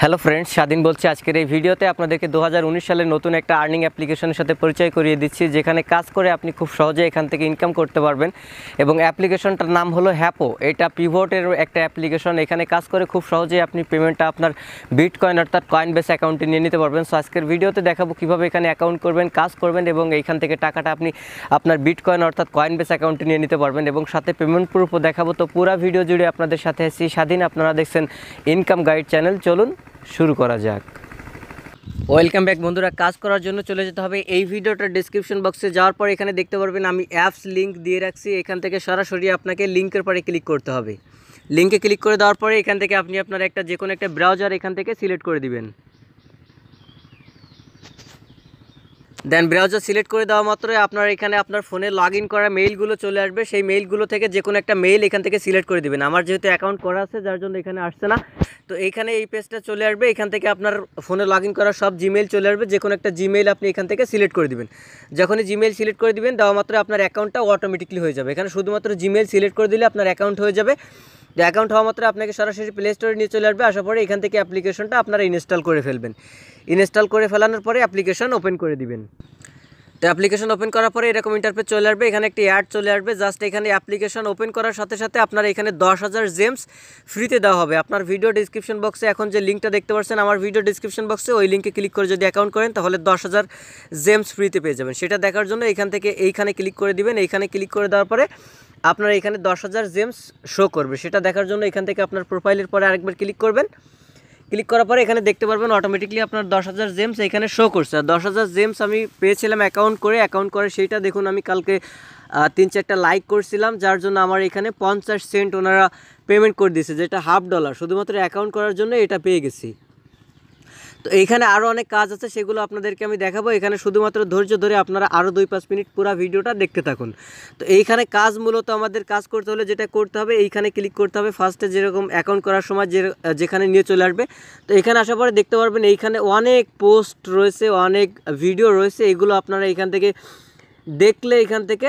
hello friends স্বাধীন বলছি আজকের এই ভিডিওতে আপনাদেরকে দু হাজার সালে নতুন একটা আর্নিং অ্যাপ্লিকেশনের সাথে পরিচয় করিয়ে দিচ্ছি যেখানে কাজ করে আপনি খুব সহজে এখান থেকে ইনকাম করতে পারবেন এবং অ্যাপ্লিকেশনটার নাম হলো হ্যাপো এটা পিভোটের একটা অ্যাপ্লিকেশন এখানে কাজ করে খুব সহজে আপনি পেমেন্টটা আপনার বিট কয়েন অর্থাৎ কয়েন বেস অ্যাকাউন্টে নিয়ে নিতে পারবেন সো আজকের ভিডিওতে দেখাবো কীভাবে এখানে অ্যাকাউন্ট করবেন কাজ করবেন এবং এইখান থেকে টাকাটা আপনি আপনার বিট কয়েন অর্থাৎ কয়েন বেস অ্যাকাউন্টে নিয়ে নিতে পারবেন এবং সাথে পেমেন্ট প্রুফও দেখাবো তো পুরো ভিডিও জুড়ে আপনাদের সাথে আছি স্বাধীন আপনারা দেখছেন ইনকাম গাইড চ্যানেল চলুন শুরু করা যাক ওয়েলকাম ব্যাক বন্ধুরা কাজ করার জন্য চলে যেতে হবে এই ভিডিওটা ডিসক্রিপশন বক্সে যাওয়ার পর এখানে দেখতে পারবেন আমি অ্যাপস লিঙ্ক দিয়ে রাখছি এখান থেকে সরাসরি আপনাকে লিঙ্কের পরে ক্লিক করতে হবে লিঙ্কে ক্লিক করে দেওয়ার পরে এখান থেকে আপনি আপনার একটা যে কোনো একটা ব্রাউজার এখান থেকে সিলেক্ট করে দিবেন দেন ব্রাউজার সিলেক্ট করে দেওয়া মাত্রই আপনার এখানে আপনার ফোনে লগ ইন করা মেইলগুলো চলে আসবে সেই মেইলগুলো থেকে যে কোনো একটা মেইল এখান থেকে সিলেক্ট করে দেবেন আমার যেহেতু অ্যাকাউন্ট করা আছে যার জন্য এখানে আসছে না তো এইখানে এই পেজটা চলে আসবে এখান থেকে আপনার ফোনে লগ ইন করা সব জিমেইল চলে আসবে যে কোনো একটা জিমেইল আপনি এখান থেকে সিলেক্ট করে দেবেন যখনই জিমেইল সিলেক্ট করে দেবেন দেওয়া মাত্র আপনার অ্যাকাউন্টটা অটোমেটিকলি হয়ে যাবে এখানে শুধুমাত্র জিমেইল সিলেক্ট করে দিলে আপনার অ্যাকাউন্ট হয়ে যাবে তো অ্যাকাউন্ট হওয়া মাত্র আপনাকে সরাসরি প্লে স্টোরে নিয়ে চলে আসবে আসার পরে এখান থেকে অ্যাপ্লিকেশনটা আপনারা ইনস্টল করে ফেলবেন ইনস্টল করে ফেলানোর পরে অ্যাপ্লিকেশন ওপেন করে দিবেন তো অ্যাপ্লিকেশন ওপেন করার পরে এরকম ইন্টারপেজ চলে আসবে এখানে একটি অ্যাড চলে আসবে জাস্ট এখানে অ্যাপ্লিকেশন ওপেন করার সাথে সাথে আপনার এখানে দশ হাজার জেমস ফ্রিতে দেওয়া হবে আপনার ভিডিও ডিসক্রিপশন বক্সে এখন যে লিঙ্কটা দেখতে পাচ্ছেন আমার ভিডিও ডিসক্রিপশন বক্সে ওই লিঙ্কে ক্লিক করে যদি অ্যাকাউন্ট করেন তাহলে দশ হাজার জেমস ফ্রিতে পেয়ে যাবেন সেটা দেখার জন্য এখান থেকে এইখানে ক্লিক করে দিবেন এইখানে ক্লিক করে দেওয়ার পরে আপনার এখানে দশ হাজার জেমস শো করবে সেটা দেখার জন্য এখান থেকে আপনার প্রোফাইলের পরে আরেকবার ক্লিক করবেন ক্লিক করার পরে এখানে দেখতে পারবেন অটোমেটিকলি আপনার দশ হাজার জেমস এখানে শো করছে আর দশ হাজার জেমস আমি পেয়েছিলাম অ্যাকাউন্ট করে অ্যাকাউন্ট করে সেইটা দেখুন আমি কালকে তিন চারটা লাইক করছিলাম যার জন্য আমার এখানে পঞ্চাশ সেন্ট ওনারা পেমেন্ট করে দিয়েছে যেটা হাফ ডলার শুধুমাত্র অ্যাকাউন্ট করার জন্য এটা পেয়ে গেছি তো এখানে আরও অনেক কাজ আছে সেগুলো আপনাদেরকে আমি দেখাবো এখানে শুধুমাত্র ধৈর্য ধরে আপনারা আরও দুই পাঁচ মিনিট পুরো ভিডিওটা দেখতে থাকুন তো এইখানে কাজ মূলত আমাদের কাজ করতে হলে যেটা করতে হবে এইখানে ক্লিক করতে হবে ফার্স্টে যেরকম অ্যাকাউন্ট করার সময় যে যেখানে নিয়ে চলে আসবে তো এখানে আসার পরে দেখতে পারবেন এইখানে অনেক পোস্ট রয়েছে অনেক ভিডিও রয়েছে এগুলো আপনারা এখান থেকে দেখলে এখান থেকে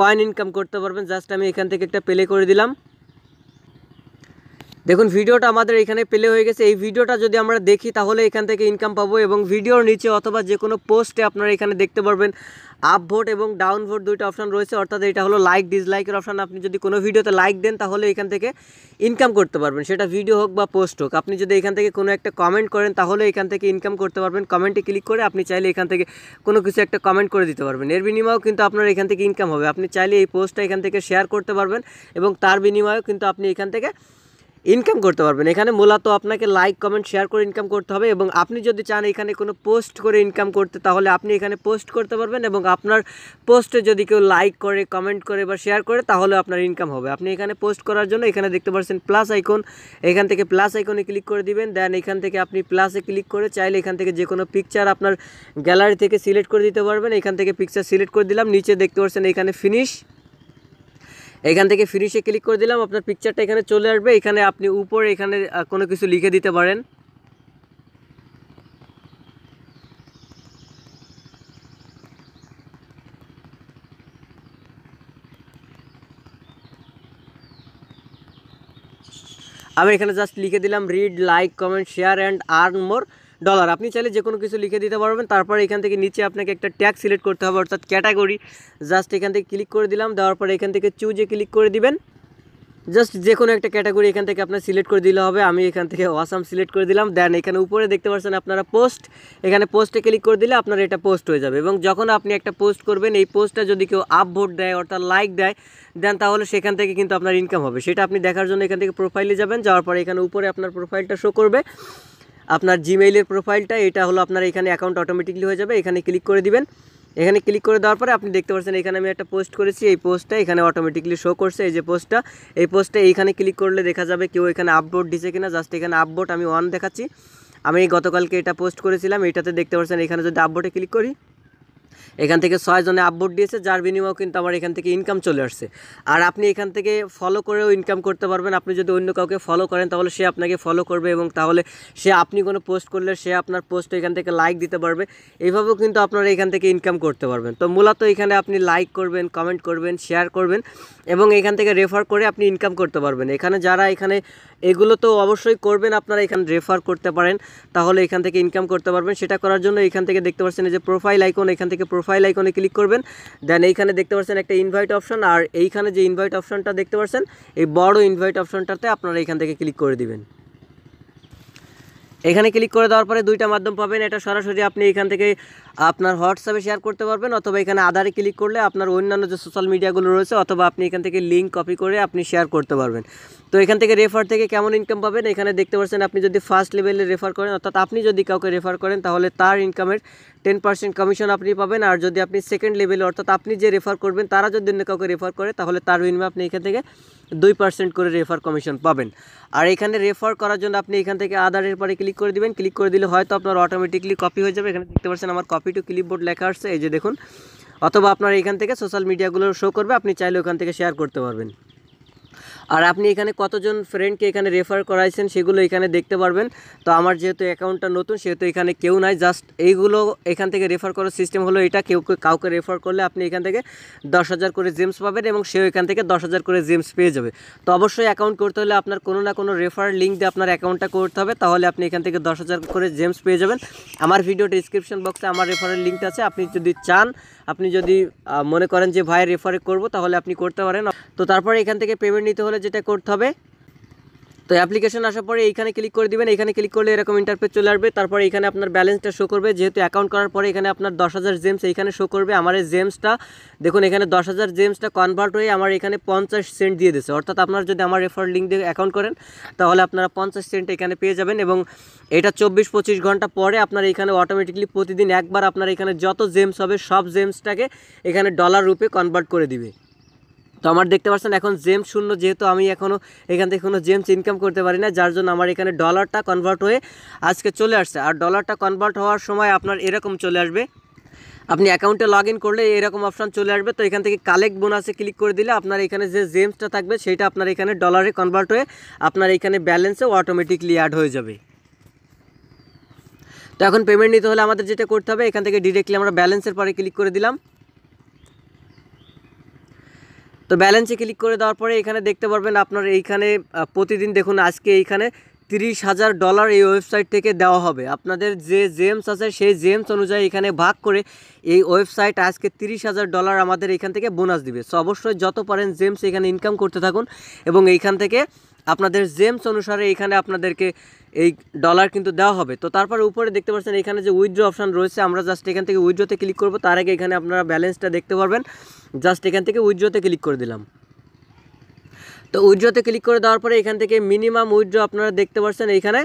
কয়েন ইনকাম করতে পারবেন জাস্ট আমি এখান থেকে একটা প্লে করে দিলাম দেখুন ভিডিওটা আমাদের এখানে প্লে হয়ে গেছে এই ভিডিওটা যদি আমরা দেখি তাহলে এখান থেকে ইনকাম পাবো এবং ভিডিওর নিচে অথবা যে কোনো পোস্টে আপনারা এখানে দেখতে পারবেন আপ ভোট এবং ডাউন ভোট দুইটা অপশান রয়েছে অর্থাৎ এটা হলো লাইক ডিসলাইকের অপশান আপনি যদি কোনো ভিডিওতে লাইক দেন তাহলে এখান থেকে ইনকাম করতে পারবেন সেটা ভিডিও হোক বা পোস্ট হোক আপনি যদি এখান থেকে কোনো একটা কমেন্ট করেন তাহলে এখান থেকে ইনকাম করতে পারবেন কমেন্টে ক্লিক করে আপনি চাইলে এখান থেকে কোনো কিছু একটা কমেন্ট করে দিতে পারবেন এর বিনিময়েও কিন্তু আপনার এখান থেকে ইনকাম হবে আপনি চাইলে এই পোস্টটা এখান থেকে শেয়ার করতে পারবেন এবং তার বিনিময়েও কিন্তু আপনি এখান থেকে ইনকাম করতে পারবেন এখানে মূলত আপনাকে লাইক কমেন্ট শেয়ার করে ইনকাম করতে হবে এবং আপনি যদি চান এখানে কোনো পোস্ট করে ইনকাম করতে তাহলে আপনি এখানে পোস্ট করতে পারবেন এবং আপনার পোস্টে যদি কেউ লাইক করে কমেন্ট করে বা শেয়ার করে তাহলে আপনার ইনকাম হবে আপনি এখানে পোস্ট করার জন্য এখানে দেখতে পাচ্ছেন প্লাস আইকন এখান থেকে প্লাস আইকনে ক্লিক করে দিবেন দেন এখান থেকে আপনি প্লাসে ক্লিক করে চাইলে এখান থেকে যে কোনো পিকচার আপনার গ্যালারি থেকে সিলেক্ট করে দিতে পারবেন এখান থেকে পিকচার সিলেক্ট করে দিলাম নিচে দেখতে পাচ্ছেন এখানে ফিনিশ এখান থেকে ফিনিশে ক্লিক করে দিলাম আপনার পিকচারটা এখানে চলে আসবে এখানে আপনি উপরে এখানে কোনো কিছু লিখে দিতে পারেন আমি এখানে জাস্ট লিখে দিলাম read like comment share and earn more dollar আপনি চাইলে যে কোনো কিছু লিখে দিতে পারবেন তারপরে এখান থেকে নিচে আপনাকে একটা ট্যাগ সিলেক্ট করতে হবে অর্থাৎ ক্যাটাগরি জাস্ট এখান থেকে ক্লিক করে দিলাম দেওয়ার পরে এখান থেকে চুজে ক্লিক করে দিবেন জাস্ট যে কোনো একটা ক্যাটাগরি এখান থেকে আপনার সিলেক্ট করে দিলে হবে আমি এখান থেকে ওয়াসাম সিলেক্ট করে দিলাম দেন এখানে উপরে দেখতে পাচ্ছেন আপনারা পোস্ট এখানে পোস্টে ক্লিক করে দিলে আপনার এটা পোস্ট হয়ে যাবে এবং যখন আপনি একটা পোস্ট করবেন এই পোস্টটা যদি কেউ আপ ভোট দেয় অর্থাৎ লাইক দেয় দেন তাহলে সেখান থেকে কিন্তু আপনার ইনকাম হবে সেটা আপনি দেখার জন্য এখান থেকে প্রোফাইলে যাবেন যাওয়ার পরে এখানে উপরে আপনার প্রোফাইলটা শো করবে আপনার জিমেইলের প্রোফাইলটা এটা হলো আপনার এখানে অ্যাকাউন্ট অটোমেটিকলি হয়ে যাবে এখানে ক্লিক করে দিবেন এখানে ক্লিক করে দেওয়ার পরে আপনি দেখতে পাচ্ছেন এখানে আমি একটা পোস্ট করেছি এই পোস্টটা এখানে অটোমেটিকলি শো করছে এই যে পোস্টটা এই পোস্টটা এইখানে ক্লিক করলে দেখা যাবে কেউ এখানে আপবোর্ড দিছে কিনা জাস্ট এখানে আপবোর্ড আমি ওয়ান দেখাচ্ছি আমি গতকালকে এটা পোস্ট করেছিলাম এটাতে দেখতে পাচ্ছেন এখানে যদি আপবোর্ডে ক্লিক করি এখান থেকে ছয়জনে আপবোট দিয়েছে যার বিনিময়েও কিন্তু আমার এখান থেকে ইনকাম চলে আসছে আর আপনি এখান থেকে ফলো করেও ইনকাম করতে পারবেন আপনি যদি অন্য কাউকে ফলো করেন তাহলে সে আপনাকে ফলো করবে এবং তাহলে সে আপনি কোনো পোস্ট করলে সে আপনার পোস্ট এখান থেকে লাইক দিতে পারবে এইভাবেও কিন্তু আপনারা এখান থেকে ইনকাম করতে পারবেন তো মূলত এখানে আপনি লাইক করবেন কমেন্ট করবেন শেয়ার করবেন এবং এখান থেকে রেফার করে আপনি ইনকাম করতে পারবেন এখানে যারা এখানে এগুলো তো অবশ্যই করবেন আপনারা এখানে রেফার করতে পারেন তাহলে এখান থেকে ইনকাম করতে পারবেন সেটা করার জন্য এখান থেকে দেখতে পাচ্ছেন যে প্রোফাইল আইকন এখান থেকে থেকে প্রোফাইল আইকনে ক্লিক করবেন দেন এইখানে দেখতে পাচ্ছেন একটা ইনভাইট অপশন আর এইখানে যে ইনভাইট অপশনটা দেখতে পাচ্ছেন এই বড় ইনভাইট অপশনটাতে আপনারা এখান থেকে ক্লিক করে দিবেন এখানে ক্লিক করে দেওয়ার পরে দুইটা মাধ্যম পাবেন এটা সরাসরি আপনি এখান থেকে আপনার হোয়াটসঅ্যাপে শেয়ার করতে পারবেন অথবা এখানে আধারে ক্লিক করলে আপনার অন্যান্য যে সোশ্যাল মিডিয়াগুলো রয়েছে অথবা আপনি এখান থেকে লিঙ্ক কপি করে আপনি শেয়ার করতে পারবেন তো এখান থেকে রেফার থেকে কেমন ইনকাম পাবেন এখানে দেখতে পাচ্ছেন আপনি যদি ফার্স্ট লেভেলে রেফার করেন অর্থাৎ আপনি যদি কাউকে রেফার করেন তাহলে তার ইনকামের টেন পার্সেন্ট কমিশন আপনি পাবেন আর যদি আপনি সেকেন্ড লেভেলে অর্থাৎ আপনি যে রেফার করবেন তারা যদি অন্য কাউকে রেফার করে তাহলে তার বিনিময়ে আপনি এখান থেকে দুই পার্সেন্ট করে রেফার কমিশন পাবেন আর এখানে রেফার করার জন্য আপনি এখান থেকে আধারের পরে ক্লিক করে দিবেন ক্লিক করে দিলে হয়তো আপনার অটোমেটিকলি কপি হয়ে যাবে এখানে দেখতে পাচ্ছেন আমার কপি টু ক্লিপবোর্ড লেখা আসছে এই যে দেখুন অথবা আপনার এখান থেকে সোশ্যাল মিডিয়াগুলো শো করবে আপনি চাইলে ওখান থেকে শেয়ার করতে পারবেন আর আপনি এখানে কতজন ফ্রেন্ডকে এখানে রেফার করাইছেন সেগুলো এখানে দেখতে পারবেন তো আমার যেহেতু অ্যাকাউন্টটা নতুন সেহেতু এখানে কেউ নাই জাস্ট এইগুলো এখান থেকে রেফার করার সিস্টেম হলো এটা কেউ কাউকে রেফার করলে আপনি এখান থেকে দশ হাজার করে জেমস পাবেন এবং সেও এখান থেকে দশ হাজার করে জেমস পেয়ে যাবে তো অবশ্যই অ্যাকাউন্ট করতে হলে আপনার কোনো না কোনো রেফার লিঙ্ক দিয়ে আপনার অ্যাকাউন্টটা করতে হবে তাহলে আপনি এখান থেকে দশ হাজার করে জেমস পেয়ে যাবেন আমার ভিডিও ডিসক্রিপশন বক্সে আমার রেফারের লিঙ্কটা আছে আপনি যদি চান আপনি যদি মনে করেন যে ভাই রেফারে করব তাহলে আপনি করতে পারেন তো তারপরে এখান থেকে পেমেন্ট নিতে হলে যেটা করতে হবে তো অ্যাপ্লিকেশন আসার পরে এইখানে ক্লিক করে দিবেন এখানে ক্লিক করলে এরকম ইন্টারপেজ চলে আসবে তারপরে এখানে আপনার ব্যালেন্সটা শো করবে যেহেতু অ্যাকাউন্ট করার পরে এখানে আপনার দশ হাজার জেমস এইখানে শো করবে আমার এই জেমসটা দেখুন এখানে দশ হাজার জেমসটা কনভার্ট হয়ে আমার এখানে পঞ্চাশ সেন্ট দিয়ে দিয়েছে অর্থাৎ আপনার যদি আমার রেফার লিঙ্ক দিয়ে অ্যাকাউন্ট করেন তাহলে আপনারা পঞ্চাশ সেন্ট এখানে পেয়ে যাবেন এবং এটা চব্বিশ পঁচিশ ঘন্টা পরে আপনার এখানে অটোমেটিকলি প্রতিদিন একবার আপনার এখানে যত জেমস হবে সব জেমসটাকে এখানে ডলার রূপে কনভার্ট করে দিবে তো আমার দেখতে পাচ্ছেন এখন জেমস শূন্য যেহেতু আমি এখনও এখান থেকে কোনো জেমস ইনকাম করতে পারি না যার জন্য আমার এখানে ডলারটা কনভার্ট হয়ে আজকে চলে আসছে আর ডলারটা কনভার্ট হওয়ার সময় আপনার এরকম চলে আসবে আপনি অ্যাকাউন্টে লগ করলে এরকম অপশান চলে আসবে তো এখান থেকে কালেক্ট বোনাসে ক্লিক করে দিলে আপনার এখানে যে জেমসটা থাকবে সেটা আপনার এখানে ডলারে কনভার্ট হয়ে আপনার এখানে ব্যালেন্সে অটোমেটিকলি অ্যাড হয়ে যাবে তো এখন পেমেন্ট নিতে হলে আমাদের যেটা করতে হবে এখান থেকে ডিরেক্টলি আমরা ব্যালেন্সের পরে ক্লিক করে দিলাম তো ব্যালেন্সে ক্লিক করে দেওয়ার পরে এখানে দেখতে পারবেন আপনার এইখানে প্রতিদিন দেখুন আজকে এইখানে তিরিশ হাজার ডলার এই ওয়েবসাইট থেকে দেওয়া হবে আপনাদের যে জেমস আছে সেই জেমস অনুযায়ী এখানে ভাগ করে এই ওয়েবসাইট আজকে তিরিশ হাজার ডলার আমাদের এখান থেকে বোনাস দিবে সো অবশ্যই যত পারেন জেমস এখানে ইনকাম করতে থাকুন এবং এইখান থেকে আপনাদের জেমস অনুসারে এখানে আপনাদেরকে এই ডলার কিন্তু দেওয়া হবে তো তারপরে উপরে দেখতে পাচ্ছেন এখানে যে উইথড্র অপশান রয়েছে আমরা জাস্ট এখান থেকে উইথড্রোতে ক্লিক করব তার আগে এখানে আপনারা ব্যালেন্সটা দেখতে পারবেন জাস্ট এখান থেকে উইথড্রোতে ক্লিক করে দিলাম তো উইথড্রোতে ক্লিক করে দেওয়ার পরে এখান থেকে মিনিমাম উইথড্র আপনারা দেখতে পাচ্ছেন এইখানে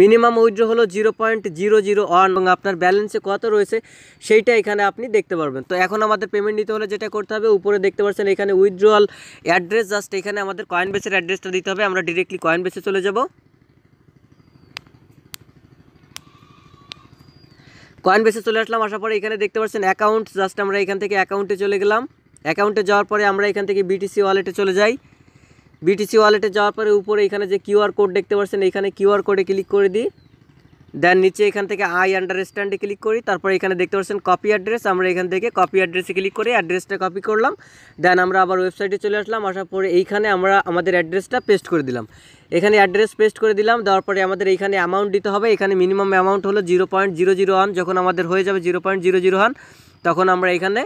মিনিমাম উইড্রো হলো zero point zero zero one এবং আপনার ব্যালেন্সে কত রয়েছে সেইটা এখানে আপনি দেখতে পারবেন তো এখন আমাদের পেমেন্ট নিতে হলে যেটা করতে হবে উপরে দেখতে পাচ্ছেন এখানে উইড্রোয়াল অ্যাড্রেস জাস্ট এখানে আমাদের কয়েন বেসের অ্যাড্রেসটা দিতে হবে আমরা ডিরেক্টলি কয়েন বেসে চলে যাব কয়েন বেসে চলে আসলাম আসার পরে এখানে দেখতে পাচ্ছেন অ্যাকাউন্ট জাস্ট আমরা এখান থেকে অ্যাকাউন্টে চলে গেলাম অ্যাকাউন্টে যাওয়ার পরে আমরা এখান থেকে বিটিসি ওয়ালেটে চলে যাই বিটিসি ওয়ালেটে যাওয়ার পরে উপরে এখানে যে কিউআর কোড দেখতে পাচ্ছেন এখানে কিউআর কোডে ক্লিক করে দিই দেন নিচে এখান থেকে আই আন্ডারস্ট্যান্ডে ক্লিক করি তারপরে এখানে দেখতে পাচ্ছেন কপি অ্যাড্রেস আমরা এখান থেকে কপি অ্যাড্রেসে ক্লিক করে অ্যাড্রেসটা কপি করলাম দেন আমরা আবার ওয়েবসাইটে চলে আসলাম আসার পরে এইখানে আমরা আমাদের অ্যাড্রেসটা পেস্ট করে দিলাম এখানে অ্যাড্রেস পেস্ট করে দিলাম দেওয়ার পরে আমাদের এখানে অ্যামাউন্ট দিতে হবে এখানে মিনিমাম অ্যামাউন্ট হলো zero point zero zero one যখন আমাদের হয়ে যাবে zero point zero zero one তখন আমরা এখানে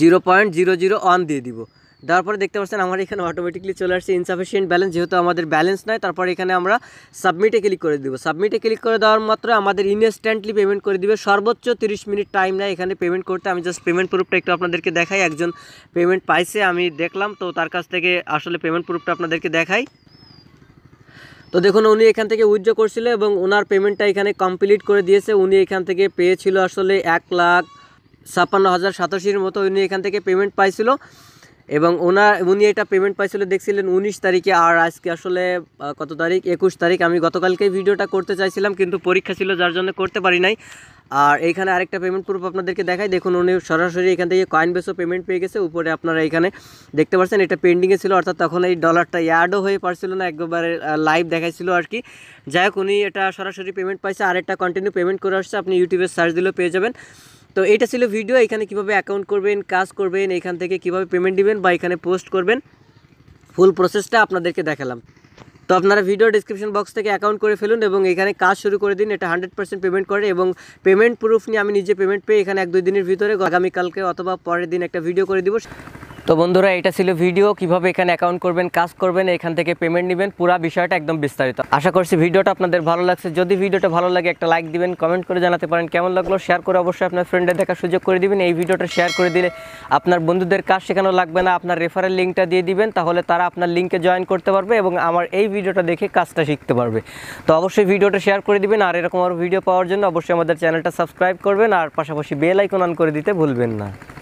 zero point zero zero one দিয়ে দিব দেওয়ার পরে দেখতে পাচ্ছেন আমার এখানে অটোমেটিকলি চলে আসছে ইনসাফিসিয়েন্ট ব্যালেন্স যেহেতু আমাদের ব্যালেন্স নয় তারপর এখানে আমরা সাবমিটে ক্লিক করে দেবো সাবমিটে ক্লিক করে দেওয়ার মাত্র আমাদের ইনস্ট্যান্টলি পেমেন্ট করে দিবে সর্বোচ্চ তিরিশ মিনিট টাইম নেয় এখানে পেমেন্ট করতে আমি জাস্ট পেমেন্ট প্রুফটা একটু আপনাদেরকে দেখাই একজন পেমেন্ট পাইছে আমি দেখলাম তো তার কাছ থেকে আসলে পেমেন্ট প্রুফটা আপনাদেরকে দেখাই তো দেখুন উনি এখান থেকে উইথড্র করছিল এবং ওনার পেমেন্টটা এখানে কমপ্লিট করে দিয়েছে উনি এখান থেকে পেয়েছিল আসলে এক লাখ ছাপ্পান্ন হাজার সাতাশির মতো উনি এখান থেকে পেমেন্ট পাইছিল এবং ওনার উনি এটা পেমেন্ট পাইছিল দেখছিলেন উনিশ তারিখে আর আজকে আসলে কত তারিখ একুশ তারিখ আমি গতকালকে ভিডিওটা করতে চাইছিলাম কিন্তু পরীক্ষা ছিল যার জন্য করতে পারি নাই আর এইখানে আরেকটা পেমেন্ট প্রুফ আপনাদেরকে দেখাই দেখুন উনি সরাসরি এখান থেকে কয়েন বেসও পেমেন্ট পেয়ে গেছে উপরে আপনারা এখানে দেখতে পাচ্ছেন এটা পেন্ডিংয়ে ছিল অর্থাৎ তখন এই ডলারটা অ্যাডও হয়ে পারছিল না একবারে লাইভ দেখাইছিল আর কি যাই হোক উনি এটা সরাসরি পেমেন্ট পাইছে আর একটা কন্টিনিউ পেমেন্ট করে আসছে আপনি ইউটিউবে সার্চ দিলেও পেয়ে যাবেন তো এটা ছিল ভিডিও এখানে কিভাবে অ্যাকাউন্ট করবেন কাজ করবেন এখান থেকে কিভাবে পেমেন্ট দিবেন বা এখানে পোস্ট করবেন ফুল প্রসেসটা আপনাদেরকে দেখালাম তো আপনারা ভিডিও ডিসক্রিপশন বক্স থেকে অ্যাকাউন্ট করে ফেলুন এবং এখানে কাজ শুরু করে দিন এটা হান্ড্রেড পার্সেন্ট পেমেন্ট করে এবং পেমেন্ট প্রুফ নিয়ে আমি নিজে পেমেন্ট পেয়ে এখানে এক দুই দিনের ভিতরে আগামীকালকে অথবা পরের দিন একটা ভিডিও করে দিব তো বন্ধুরা এটা ছিল ভিডিও কিভাবে এখানে অ্যাকাউন্ট করবেন কাজ করবেন এখান থেকে পেমেন্ট নেবেন পুরো বিষয়টা একদম বিস্তারিত আশা করছি ভিডিওটা আপনাদের ভালো লাগছে যদি ভিডিওটা ভালো লাগে একটা লাইক দিবেন কমেন্ট করে জানাতে পারেন কেমন লাগলো শেয়ার করে অবশ্যই আপনার ফ্রেন্ডে দেখার সুযোগ করে দিবেন এই ভিডিওটা শেয়ার করে দিলে আপনার বন্ধুদের কাজ শেখানো লাগবে না আপনার রেফারেল লিঙ্কটা দিয়ে দিবেন তাহলে তারা আপনার লিঙ্কে জয়েন করতে পারবে এবং আমার এই ভিডিওটা দেখে কাজটা শিখতে পারবে তো অবশ্যই ভিডিওটা শেয়ার করে দিবেন আর এরকম আরও ভিডিও পাওয়ার জন্য অবশ্যই আমাদের চ্যানেলটা সাবস্ক্রাইব করবেন আর পাশাপাশি বেল আইকন অন করে দিতে ভুলবেন না